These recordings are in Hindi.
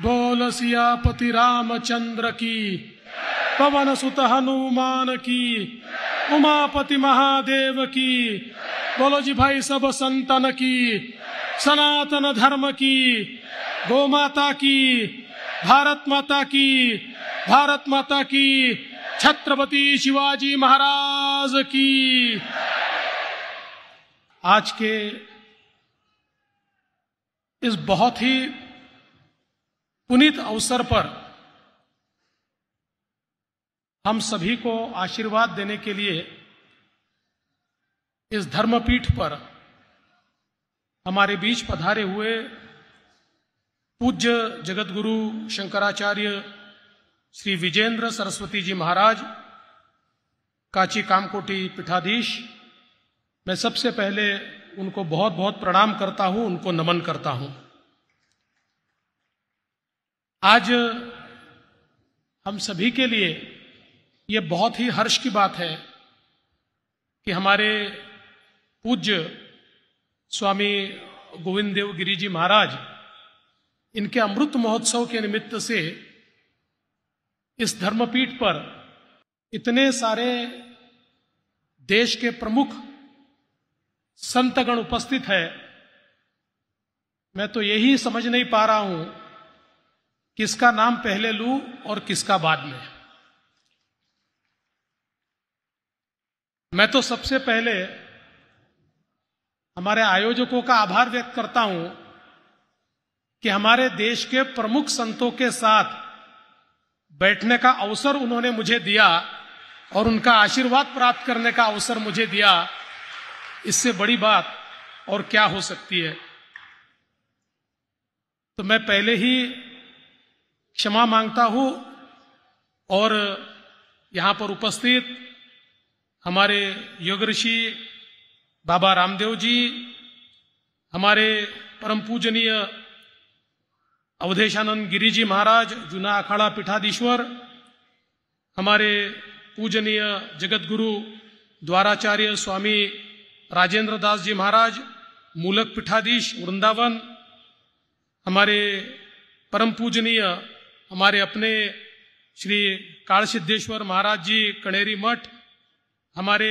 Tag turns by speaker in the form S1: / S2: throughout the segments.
S1: बोल सियापति रामचंद्र की पवन सुत हनुमान की उमापति महादेव की बोलो जी भाई सब संतन की सनातन धर्म की गो माता की भारत माता की भारत माता की छत्रपति शिवाजी महाराज की आज के इस बहुत ही पुनित अवसर पर हम सभी को आशीर्वाद देने के लिए इस धर्मपीठ पर हमारे बीच पधारे हुए पूज्य जगतगुरु शंकराचार्य श्री विजेंद्र सरस्वती जी महाराज काची कामकोटी पीठाधीश मैं सबसे पहले उनको बहुत बहुत प्रणाम करता हूं उनको नमन करता हूं आज हम सभी के लिए ये बहुत ही हर्ष की बात है कि हमारे पूज्य स्वामी गोविंद देव गिरी जी महाराज इनके अमृत महोत्सव के निमित्त से इस धर्मपीठ पर इतने सारे देश के प्रमुख संतगण उपस्थित है मैं तो यही समझ नहीं पा रहा हूं किसका नाम पहले लू और किसका बाद में मैं तो सबसे पहले हमारे आयोजकों का आभार व्यक्त करता हूं कि हमारे देश के प्रमुख संतों के साथ बैठने का अवसर उन्होंने मुझे दिया और उनका आशीर्वाद प्राप्त करने का अवसर मुझे दिया इससे बड़ी बात और क्या हो सकती है तो मैं पहले ही क्षमा मांगता हूं और यहां पर उपस्थित हमारे योग ऋषि बाबा रामदेव जी हमारे परम पूजनीय अवधेशानंद गिरिजी महाराज जूना अखाड़ा पीठाधीश्वर हमारे पूजनीय जगतगुरु द्वाराचार्य स्वामी राजेंद्र दास जी महाराज मूलक पीठाधीश वृंदावन हमारे परम पूजनीय हमारे अपने श्री काल सिद्धेश्वर महाराज जी कणेरी मठ हमारे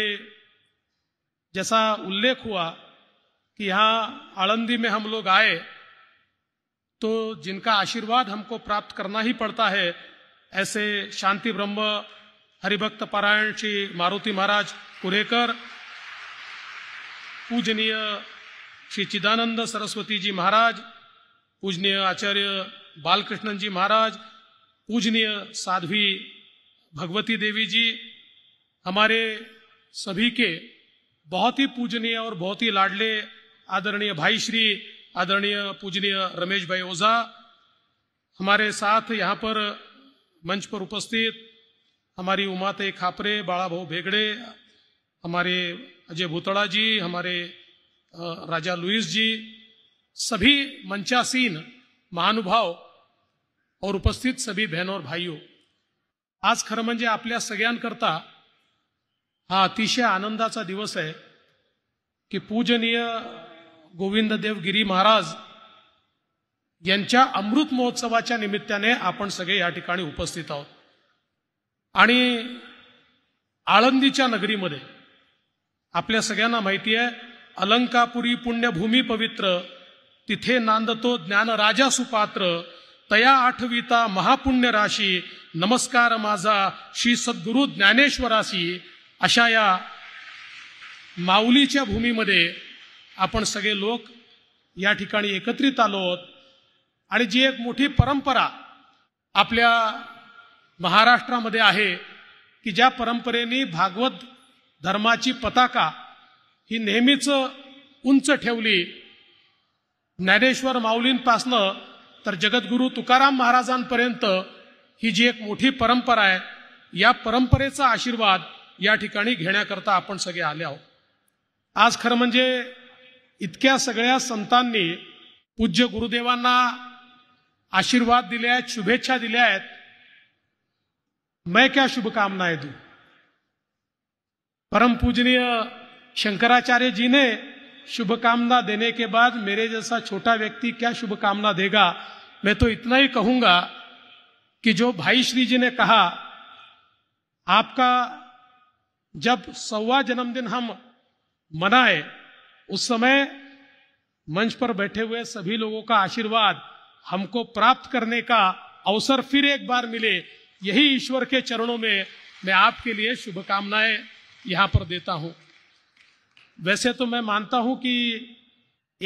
S1: जैसा उल्लेख हुआ कि यहाँ आलंदी में हम लोग आए तो जिनका आशीर्वाद हमको प्राप्त करना ही पड़ता है ऐसे शांति ब्रह्म हरिभक्त पारायण श्री मारुति महाराज पुरेकर पूजनीय श्री चिदानंद सरस्वती जी महाराज पूजनीय आचार्य बालकृष्णन जी महाराज पूजनीय साध्वी भगवती देवी जी हमारे सभी के बहुत ही पूजनीय और बहुत ही लाडले आदरणीय भाई श्री आदरणीय पूजनीय रमेश भाई ओझा हमारे साथ यहाँ पर मंच पर उपस्थित हमारी उमाते खापरे बाड़ा भाऊ भेगड़े हमारे अजय भूतड़ा जी हमारे राजा लुइस जी सभी मंचासीन महानुभाव और उपस्थित सभी बहनों और भाइयों आज खरं म्हणजे आपल्या सगळ्यांकरता हा अतिशय आनंदाचा दिवस आहे की पूजनीय देव गिरी महाराज यांच्या अमृत महोत्सवाच्या निमित्ताने आपण सगळे या ठिकाणी उपस्थित आहोत आणि आळंदीच्या नगरीमध्ये आपल्या सगळ्यांना माहिती आहे अलंकापुरी पुण्यभूमी पवित्र तिथे नांदतो ज्ञानराजा सुपात्र तया आठविता महापुण्य राशी नमस्कार माझा श्री सद्गुरू ज्ञानेश्वरासी अशा या माऊलीच्या भूमीमध्ये आपण सगळे लोक या ठिकाणी एकत्रित आलो आहोत आणि जी एक मोठी परंपरा आपल्या महाराष्ट्रामध्ये आहे की ज्या परंपरेने भागवत धर्माची पताका ही नेहमीच उंच ठेवली ज्ञानेश्वर माऊलींपासनं तर जगद्गुरु तुकाराम महाराजांपर्यंत ही जी एक मोठी परंपरा आहे या परंपरेचा आशीर्वाद या ठिकाणी घेण्याकरता आपण सगळे आले आहोत आज खरं म्हणजे इतक्या सगळ्या संतांनी पूज्य गुरुदेवांना आशीर्वाद दिले आहेत शुभेच्छा दिल्या आहेत मैं क्या शुभकामनाएं दू परम पूजनीय शंकराचार्यजीने शुभकामना देने के बाद मेरे जैसा छोटा व्यक्ति क्या शुभकामना देगा मैं तो इतना ही कहूंगा कि जो भाई श्री जी ने कहा आपका जब सौवा जन्मदिन हम मनाए उस समय मंच पर बैठे हुए सभी लोगों का आशीर्वाद हमको प्राप्त करने का अवसर फिर एक बार मिले यही ईश्वर के चरणों में मैं आपके लिए शुभकामनाएं यहां पर देता हूं वैसे तो मैं मानता हूं कि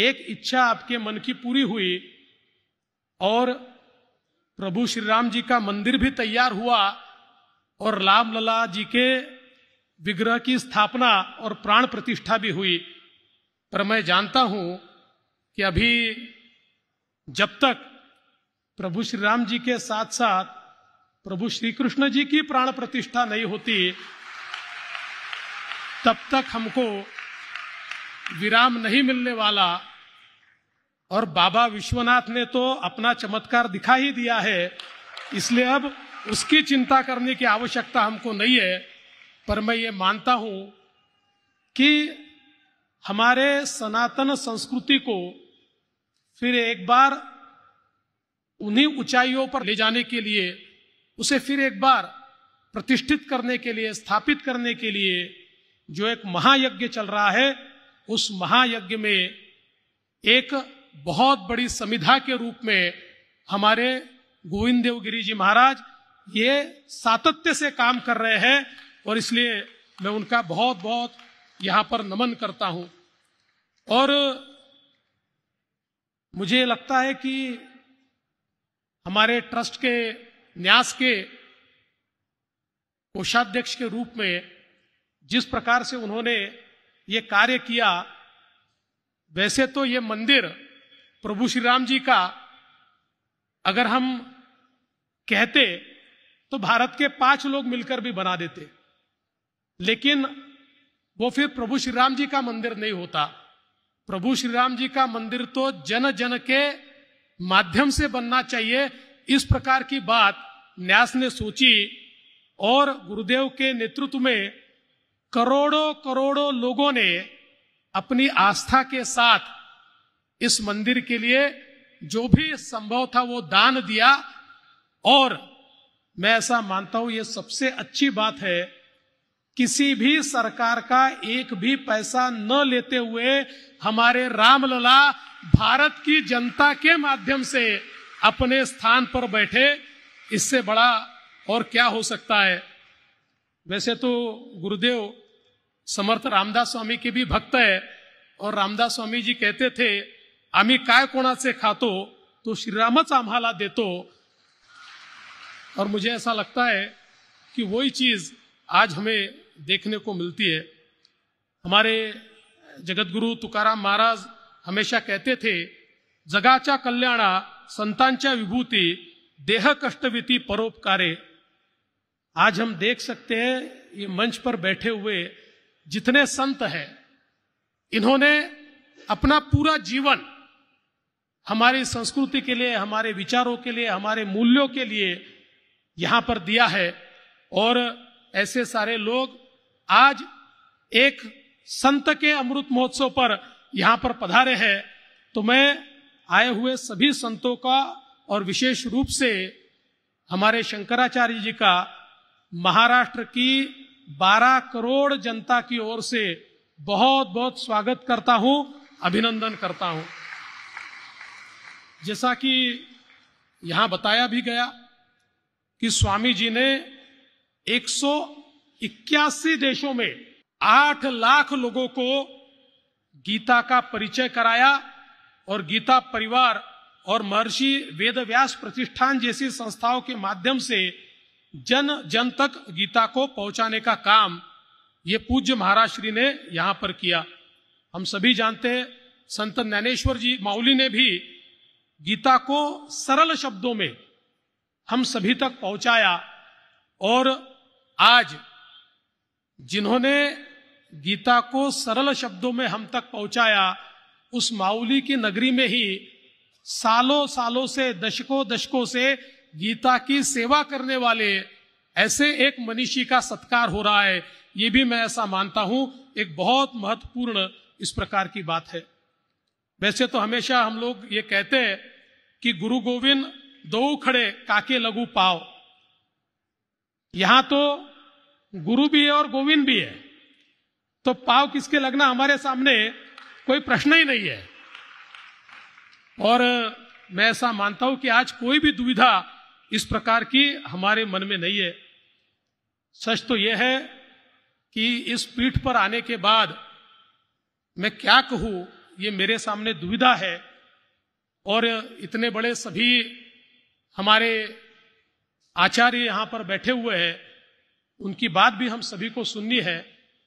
S1: एक इच्छा आपके मन की पूरी हुई और प्रभु श्री राम जी का मंदिर भी तैयार हुआ और राम लला जी के विग्रह की स्थापना और प्राण प्रतिष्ठा भी हुई पर मैं जानता हूं कि अभी जब तक प्रभु श्री राम जी के साथ साथ प्रभु श्री कृष्ण जी की प्राण प्रतिष्ठा नहीं होती तब तक हमको विराम नहीं मिलने वाला और बाबा विश्वनाथ ने तो अपना चमत्कार दिखा ही दिया है इसलिए अब उसकी चिंता करने की आवश्यकता हमको नहीं है पर मैं ये मानता हूं कि हमारे सनातन संस्कृति को फिर एक बार उन्हीं ऊंचाइयों पर ले जाने के लिए उसे फिर एक बार प्रतिष्ठित करने के लिए स्थापित करने के लिए जो एक महायज्ञ चल रहा है उस महायज्ञ में एक बहुत बड़ी समिधा के रूप में हमारे गोविंद देव गिरी जी महाराज ये सातत्य से काम कर रहे हैं और इसलिए मैं उनका बहुत बहुत यहां पर नमन करता हूं और मुझे लगता है कि हमारे ट्रस्ट के न्यास के कोषाध्यक्ष के रूप में जिस प्रकार से उन्होंने ये कार्य किया वैसे तो ये मंदिर प्रभु श्री राम जी का अगर हम कहते तो भारत के पांच लोग मिलकर भी बना देते लेकिन वो फिर प्रभु श्री राम जी का मंदिर नहीं होता प्रभु श्री राम जी का मंदिर तो जन जन के माध्यम से बनना चाहिए इस प्रकार की बात न्यास ने सोची और गुरुदेव के नेतृत्व में करोड़ों करोड़ों लोगों ने अपनी आस्था के साथ इस मंदिर के लिए जो भी संभव था वो दान दिया और मैं ऐसा मानता हूं ये सबसे अच्छी बात है किसी भी सरकार का एक भी पैसा न लेते हुए हमारे रामलला भारत की जनता के माध्यम से अपने स्थान पर बैठे इससे बड़ा और क्या हो सकता है वैसे तो गुरुदेव समर्थ रामदास स्वामी के भी भक्त है और रामदास स्वामी जी कहते थे आमी काय को खातो तो श्रीरामच आम्हाला देतो और मुझे ऐसा लगता है कि वही चीज आज हमें देखने को मिलती है हमारे जगतगुरु तुकाराम महाराज हमेशा कहते थे जगाचा कल्याणा संतांच्या विभूति देह कष्टविती परोपकारे आज हम देख सकते हैं ये मंच पर बैठे हुए जितने संत हैं इन्होंने अपना पूरा जीवन हमारी संस्कृति के लिए हमारे विचारों के लिए हमारे मूल्यों के लिए यहां पर दिया है और ऐसे सारे लोग आज एक संत के अमृत महोत्सव पर यहां पर पधारे हैं तो मैं आए हुए सभी संतों का और विशेष रूप से हमारे शंकराचार्य जी का महाराष्ट्र की 12 करोड़ जनता की ओर से बहुत बहुत स्वागत करता हूं अभिनंदन करता हूं जैसा कि यहां बताया भी गया कि स्वामी जी ने इक्यासी देशों में 8 लाख लोगों को गीता का परिचय कराया और गीता परिवार और महर्षि वेदव्यास प्रतिष्ठान जैसी संस्थाओं के माध्यम से जन जन तक गीता को पहुंचाने का काम ये पूज्य महाराज श्री ने यहां पर किया हम सभी जानते हैं संत ज्ञानेश्वर जी माउली ने भी गीता को सरल शब्दों में हम सभी तक पहुंचाया और आज जिन्होंने गीता को सरल शब्दों में हम तक पहुंचाया उस माउली की नगरी में ही सालों सालों से दशकों दशकों से गीता की सेवा करने वाले ऐसे एक मनीषी का सत्कार हो रहा है ये भी मैं ऐसा मानता हूं एक बहुत महत्वपूर्ण इस प्रकार की बात है वैसे तो हमेशा हम लोग ये कहते हैं कि गुरु गोविंद दो खड़े काके लघु पाओ यहां तो गुरु भी है और गोविंद भी है तो पाव किसके लगना हमारे सामने कोई प्रश्न ही नहीं है और मैं ऐसा मानता हूं कि आज कोई भी दुविधा इस प्रकार की हमारे मन में नहीं है सच तो यह है कि इस पीठ पर आने के बाद मैं क्या कहूं ये मेरे सामने दुविधा है और इतने बड़े सभी हमारे आचार्य यहां पर बैठे हुए हैं उनकी बात भी हम सभी को सुननी है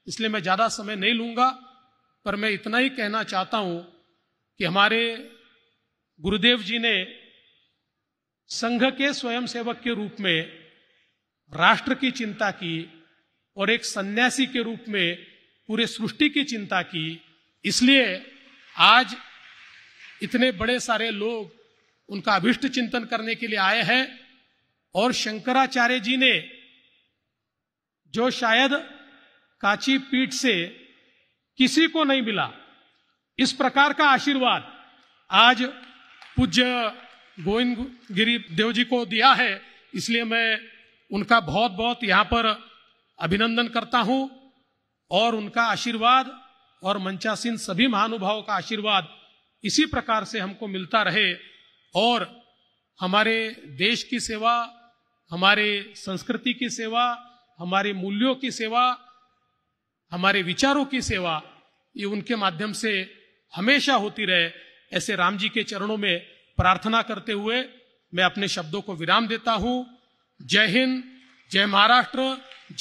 S1: इसलिए मैं ज़्यादा समय नहीं लूंगा पर मैं इतना ही कहना चाहता हूं कि हमारे गुरुदेव जी ने संघ के स्वयंसेवक के रूप में राष्ट्र की चिंता की और एक सन्यासी के रूप में पूरे सृष्टि की चिंता की इसलिए आज इतने बड़े सारे लोग उनका अभिष्ट चिंतन करने के लिए आए हैं और शंकराचार्य जी ने जो शायद काची पीठ से किसी को नहीं मिला इस प्रकार का आशीर्वाद आज पूज्य गोविंद गिरी देव जी को दिया है इसलिए मैं उनका बहुत बहुत यहाँ पर अभिनंदन करता हूँ और उनका आशीर्वाद और मंचासीन सभी महानुभावों का आशीर्वाद इसी प्रकार से हमको मिलता रहे और हमारे देश की सेवा हमारे संस्कृति की सेवा हमारे मूल्यों की सेवा हमारे विचारों की सेवा ये उनके माध्यम से हमेशा होती रहे ऐसे राम जी के चरणों में प्रार्थना करते हुए मैं अपने शब्दों को विराम देता हूं जय हिंद जय महाराष्ट्र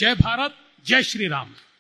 S1: जय भारत जय श्री राम